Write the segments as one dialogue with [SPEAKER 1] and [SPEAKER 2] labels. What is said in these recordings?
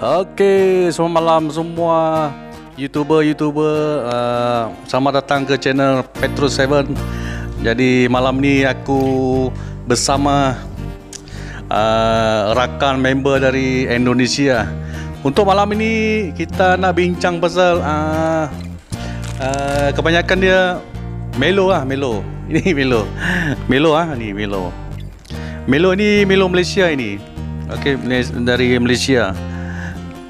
[SPEAKER 1] Okay, selamat malam semua YouTuber-YouTuber uh, Selamat datang ke channel Petro Seven. Jadi malam ni aku bersama uh, rakan member dari Indonesia Untuk malam ini kita nak bincang pasal uh, uh, Kebanyakan dia Melo ah Melo Ini Melo Melo ah ni Melo Melo ni Melo Malaysia ini okay dari Malaysia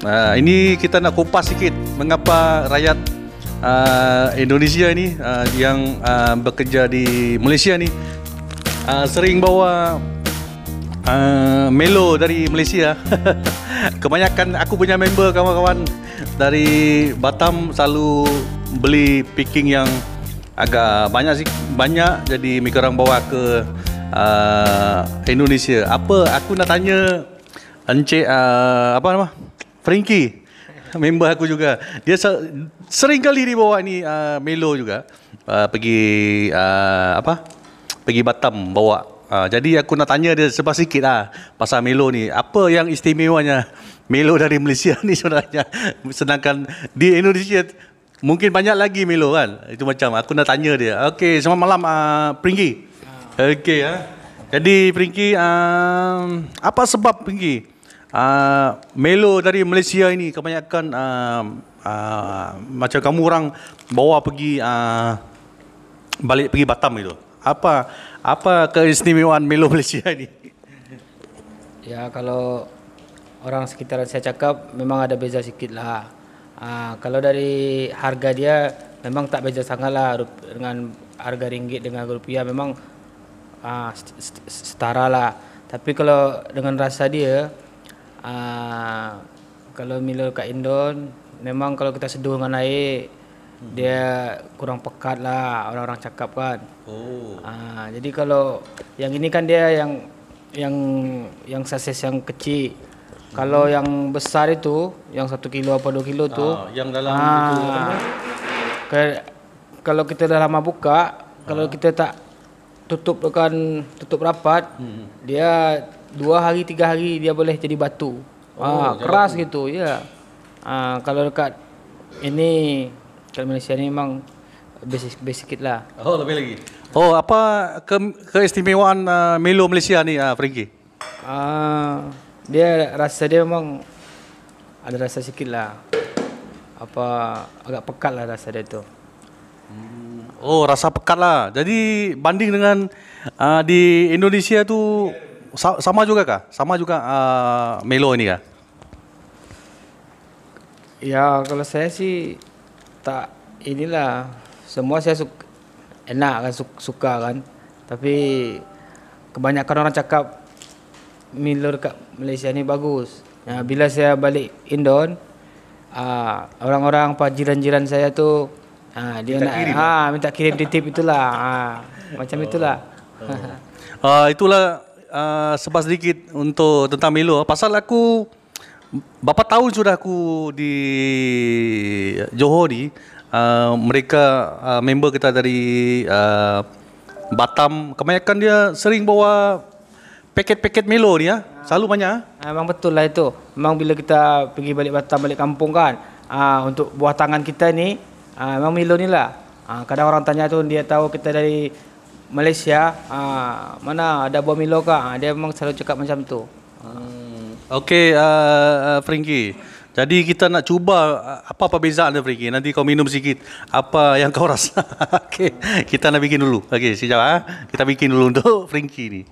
[SPEAKER 1] Uh, ini kita nak kupas sikit mengapa rakyat uh, Indonesia ini uh, ah, yang uh, bekerja di Malaysia ni uh, sering bawa uh, melo dari Malaysia. Kebanyakan aku punya member kawan-kawan dari Batam selalu beli picking yang agak banyak sih banyak jadi mereka orang bawa ke uh, Indonesia. Apa aku nak tanya Encik uh, apa nama? Frankie member aku juga dia sering kali dia bawa ni uh, Melo juga uh, pergi uh, apa pergi Batam bawa uh, jadi aku nak tanya dia sebab sikit lah pasal Melo ni apa yang istimewanya Melo dari Malaysia ni sebenarnya sedangkan di Indonesia mungkin banyak lagi Melo kan itu macam aku nak tanya dia okey selamat malam uh, Pringki okey ya uh. jadi Pringki uh, apa sebab Pringki Ah, Melo dari Malaysia ini kebanyakan uh, uh, macam kamu orang bawa pergi uh, balik pergi Batam itu. Apa apa keistimewaan Melo Malaysia ini?
[SPEAKER 2] Ya kalau orang sekitar saya cakap memang ada beza sikit lah. Uh, kalau dari harga dia memang tak beza sangat lah dengan harga ringgit dengan rupiah memang uh, setara lah. Tapi kalau dengan rasa dia Ah, kalau Milo kat Indon memang kalau kita seduh dengan air hmm. dia kurang pekat lah orang-orang cakap kan. Oh. Aa, ah, jadi kalau yang ini kan dia yang yang yang sasis yang kecil. Hmm. Kalau yang besar itu yang satu kilo apa dua kilo tu. Aa, ah, yang dalam aa, itu. Ke, kalau kita dah lama buka, aa. kalau kita tak tutup bukan tutup rapat, hmm. dia dua hari tiga hari dia boleh jadi batu oh, ah keras gitu ya ah kalau dekat ini kalau Malaysia ni memang basic
[SPEAKER 1] basic lah oh lebih lagi oh apa ke, keistimewaan uh, ah, Milo Malaysia ni uh, Frankie ah dia rasa dia memang ada rasa
[SPEAKER 2] sikit lah apa agak pekat lah rasa dia tu hmm.
[SPEAKER 1] Oh rasa pekat lah Jadi banding dengan uh, di Indonesia tu yeah sama juga kah? Sama juga uh, Melo ini kah?
[SPEAKER 2] Ya, kalau saya sih tak inilah semua saya suka enak kan suka kan. Tapi kebanyakan orang cakap Milo dekat Malaysia ni bagus. Ya, bila saya balik Indon, uh, orang-orang pak jiran-jiran saya tu uh, dia minta nak kirim. ha minta kirim titip itulah. Uh, macam oh. itulah.
[SPEAKER 1] Oh. Uh, itulah Ah, sebab sedikit untuk tentang Milo pasal aku bapa tahu sudah aku di Johor ni uh, mereka uh, member kita dari uh, Batam kebanyakan dia sering bawa paket-paket Milo ni ya selalu banyak memang
[SPEAKER 2] betul lah itu memang bila kita pergi balik Batam balik kampung kan uh, untuk buah tangan kita ni uh, memang Milo ni lah uh, kadang orang tanya tu dia tahu kita dari Malaysia ha, mana ada buah milo ke ha, dia memang selalu cakap macam tu ha.
[SPEAKER 1] hmm. Okey, uh, uh, Frankie jadi kita nak cuba uh, apa perbezaan dia Frankie nanti kau minum sikit apa yang kau rasa Okey, kita nak bikin dulu Okey, sekejap ha. kita bikin dulu untuk Frankie ni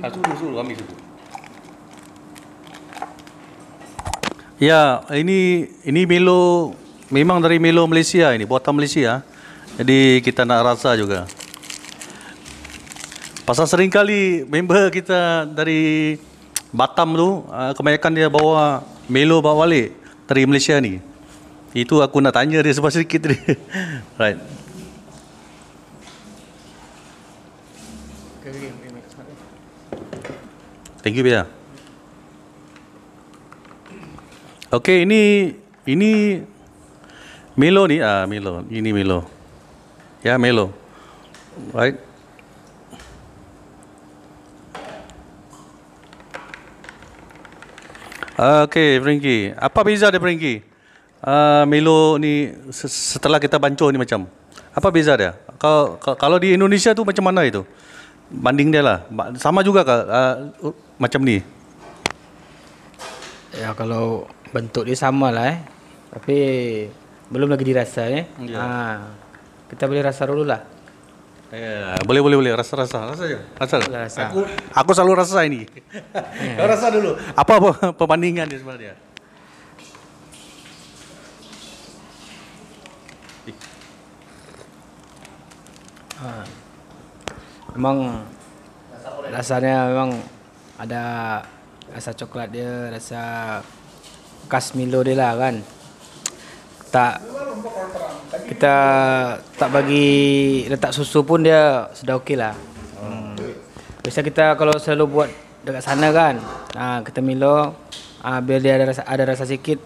[SPEAKER 1] Aku susu, kami susu. Ya, ini ini Milo memang dari Milo Malaysia ini, buatan Malaysia. Jadi kita nak rasa juga. Pasal seringkali member kita dari Batam tu, ah, kebanyakan dia bawa Milo bawa balik dari Malaysia ni. Itu aku nak tanya dia sebab sedikit tadi. right. Thank you, Bia. Okey, ini ini Milo ni ah Milo. Ini Milo. Ya, Milo. Right. Ah, okay, Frankie. Apa beza dia Frankie? Uh, Milo ni setelah kita bancuh ni macam apa beza dia? Kalau kalau di Indonesia tu macam mana itu? Banding dia lah. Sama juga ke uh, ah, macam ni?
[SPEAKER 2] Ya kalau bentuk dia sama lah eh. Tapi belum lagi dirasa eh. Ya. Ha.
[SPEAKER 1] Kita boleh rasa dulu lah. Ya, boleh boleh boleh rasa rasa rasa ya. Rasa. rasa. rasa. Aku aku selalu rasa ini. Ya. rasa dulu. Apa apa perbandingan dia sebenarnya?
[SPEAKER 2] Ha. Memang rasanya memang ada rasa coklat dia, rasa Kasmilo dia lah kan tak kita tak bagi letak susu pun dia sudah okey lah hmm. biasa kita kalau selalu buat dekat sana kan ha, kita milo ha, biar dia ada rasa, ada rasa sikit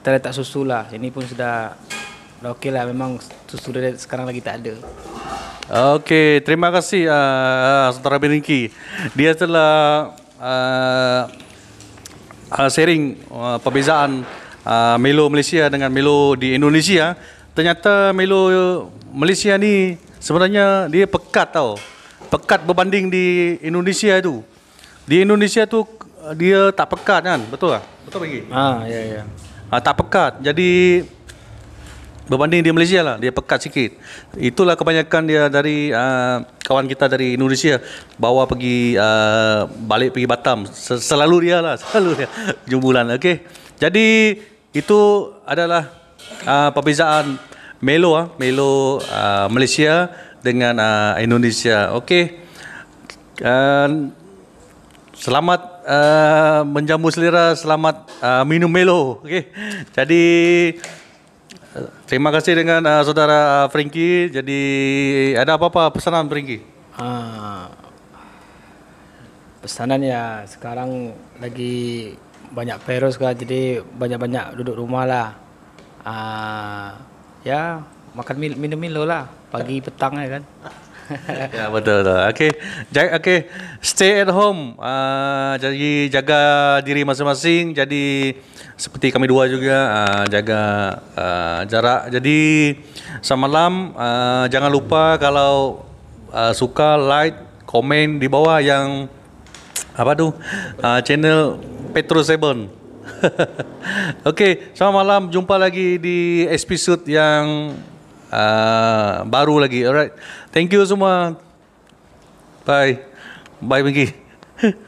[SPEAKER 2] kita letak susu lah ini pun sudah dah okey lah memang susu dia sekarang lagi tak ada
[SPEAKER 1] Okey, terima kasih uh, ah, ah, Sutra Beningki. Dia telah uh, uh, sharing uh, perbezaan uh, Melo Malaysia dengan Melo di Indonesia ternyata Melo Malaysia ni sebenarnya dia pekat tau pekat berbanding di Indonesia tu di Indonesia tu dia tak pekat kan betul tak? betul lagi? Ah, ya ya uh, tak pekat jadi Berbanding dia Malaysia lah Dia pekat sikit Itulah kebanyakan dia dari uh, Kawan kita dari Indonesia Bawa pergi uh, Balik pergi Batam Selalu dia lah Selalu dia Jumbulan okay. Jadi Itu adalah uh, Perbezaan Melo uh, Melo uh, Malaysia Dengan uh, Indonesia Okey uh, Selamat uh, Menjamu selera Selamat uh, Minum Melo okay. Jadi Terima kasih dengan uh, saudara uh, Jadi ada apa-apa pesanan Frankie?
[SPEAKER 2] Uh, pesanan ya sekarang lagi banyak virus kan lah. jadi banyak-banyak duduk rumah lah. Uh, ya makan minum-minum lah pagi petang ya kan.
[SPEAKER 1] ya betul betul. Okey. Jaga okey. Stay at home. Uh, jadi jaga diri masing-masing. Jadi seperti kami dua juga uh, jaga uh, jarak. Jadi semalam uh, jangan lupa kalau uh, suka like, komen di bawah yang apa tu? Uh, channel Petro Seven. Okey, selamat malam. Jumpa lagi di episode yang uh, baru lagi. Alright. Thank you semua. Bye. Bye Maggie.